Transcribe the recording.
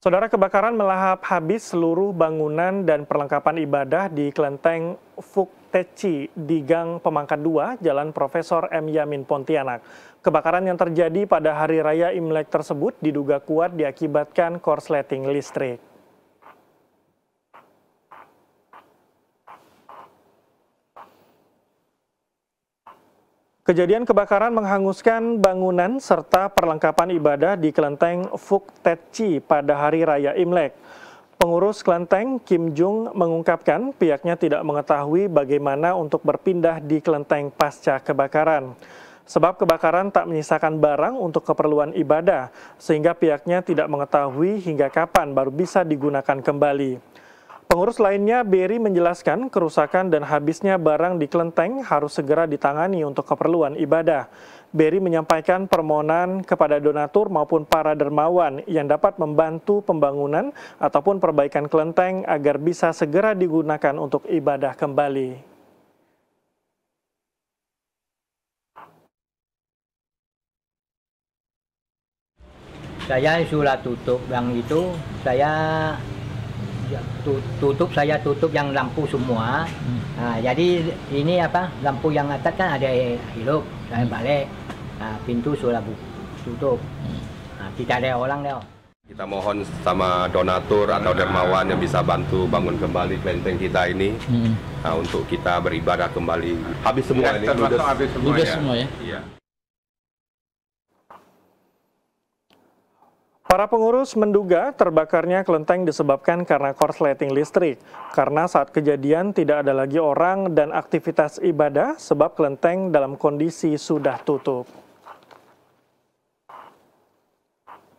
Saudara kebakaran melahap habis seluruh bangunan dan perlengkapan ibadah di kelenteng Fukteci di Gang Pemangkat 2, Jalan Profesor M. Yamin Pontianak. Kebakaran yang terjadi pada hari raya Imlek tersebut diduga kuat diakibatkan korsleting listrik. Kejadian kebakaran menghanguskan bangunan serta perlengkapan ibadah di kelenteng Fuk Tetchi pada Hari Raya Imlek. Pengurus kelenteng Kim Jung mengungkapkan pihaknya tidak mengetahui bagaimana untuk berpindah di kelenteng pasca kebakaran. Sebab kebakaran tak menyisakan barang untuk keperluan ibadah, sehingga pihaknya tidak mengetahui hingga kapan baru bisa digunakan kembali. Pengurus lainnya, Beri, menjelaskan kerusakan dan habisnya barang di kelenteng harus segera ditangani untuk keperluan ibadah. Beri menyampaikan permohonan kepada donatur maupun para dermawan yang dapat membantu pembangunan ataupun perbaikan kelenteng agar bisa segera digunakan untuk ibadah kembali. Saya sudah tutup yang itu, saya Ya, tutup saya tutup yang lampu semua hmm. nah, jadi ini apa lampu yang atas kan ada hidup saya hmm. balik nah, pintu sudah tutup nah, tidak ada orang deh kita mohon sama donatur atau dermawan yang bisa bantu bangun kembali benteng kita ini hmm. nah, untuk kita beribadah kembali habis semua ya, ini habis semua, ya. semua ya iya. Para pengurus menduga terbakarnya kelenteng disebabkan karena korsleting listrik, karena saat kejadian tidak ada lagi orang dan aktivitas ibadah sebab kelenteng dalam kondisi sudah tutup.